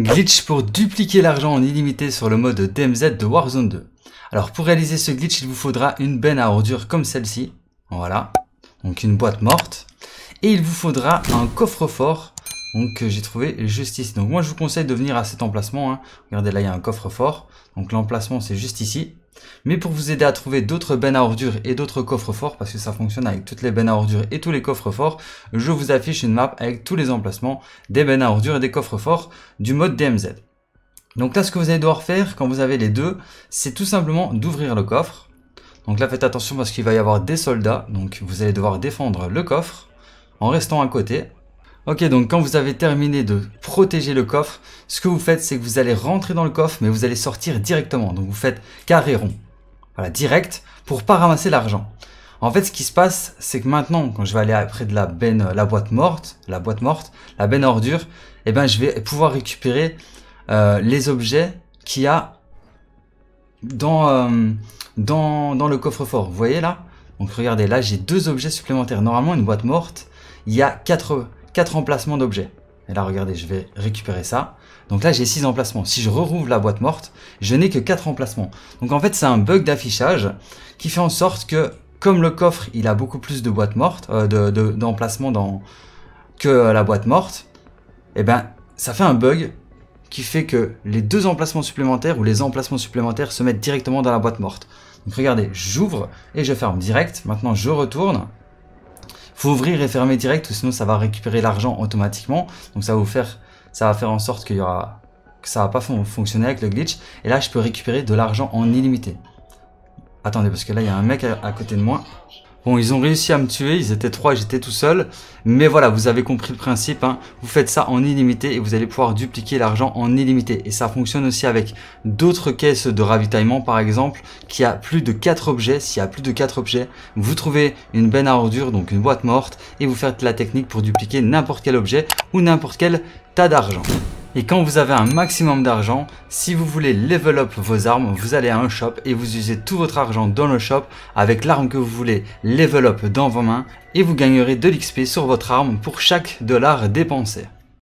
Glitch pour dupliquer l'argent en illimité sur le mode DMZ de Warzone 2. Alors pour réaliser ce glitch, il vous faudra une benne à ordures comme celle-ci. Voilà, donc une boîte morte. Et il vous faudra un coffre-fort donc que euh, j'ai trouvé juste ici. Donc moi je vous conseille de venir à cet emplacement. Hein. Regardez là il y a un coffre-fort. Donc l'emplacement c'est juste ici. Mais pour vous aider à trouver d'autres bennes à ordures et d'autres coffres forts, parce que ça fonctionne avec toutes les bennes à ordures et tous les coffres forts, je vous affiche une map avec tous les emplacements des bennes à ordures et des coffres forts du mode DMZ. Donc là, ce que vous allez devoir faire quand vous avez les deux, c'est tout simplement d'ouvrir le coffre. Donc là, faites attention parce qu'il va y avoir des soldats, donc vous allez devoir défendre le coffre en restant à côté. Ok, donc quand vous avez terminé de protéger le coffre, ce que vous faites, c'est que vous allez rentrer dans le coffre, mais vous allez sortir directement. Donc vous faites carré rond. Voilà, direct, pour pas ramasser l'argent. En fait, ce qui se passe, c'est que maintenant, quand je vais aller près de la benne, la boîte morte, la boîte morte, la benne ordure, eh ben, je vais pouvoir récupérer euh, les objets qu'il y a euh, dans, dans le coffre-fort. Vous voyez là Donc regardez, là j'ai deux objets supplémentaires. Normalement, une boîte morte, il y a quatre quatre emplacements d'objets. Et là, regardez, je vais récupérer ça. Donc là, j'ai six emplacements. Si je rouvre la boîte morte, je n'ai que quatre emplacements. Donc en fait, c'est un bug d'affichage qui fait en sorte que, comme le coffre, il a beaucoup plus de boîtes mortes, euh, d'emplacements dans que la boîte morte, et eh ben, ça fait un bug qui fait que les deux emplacements supplémentaires ou les emplacements supplémentaires se mettent directement dans la boîte morte. Donc regardez, j'ouvre et je ferme direct. Maintenant, je retourne faut ouvrir et fermer direct, ou sinon ça va récupérer l'argent automatiquement. Donc ça va vous faire, ça va faire en sorte qu'il y aura, que ça va pas fonctionner avec le glitch. Et là, je peux récupérer de l'argent en illimité. Attendez, parce que là, il y a un mec à côté de moi. Bon, ils ont réussi à me tuer, ils étaient trois et j'étais tout seul. Mais voilà, vous avez compris le principe. Hein. Vous faites ça en illimité et vous allez pouvoir dupliquer l'argent en illimité. Et ça fonctionne aussi avec d'autres caisses de ravitaillement, par exemple, qui a plus de 4 objets. S'il y a plus de 4 objets, vous trouvez une benne à ordures, donc une boîte morte, et vous faites la technique pour dupliquer n'importe quel objet ou n'importe quel tas d'argent. Et quand vous avez un maximum d'argent, si vous voulez level up vos armes, vous allez à un shop et vous usez tout votre argent dans le shop avec l'arme que vous voulez level up dans vos mains et vous gagnerez de l'XP sur votre arme pour chaque dollar dépensé.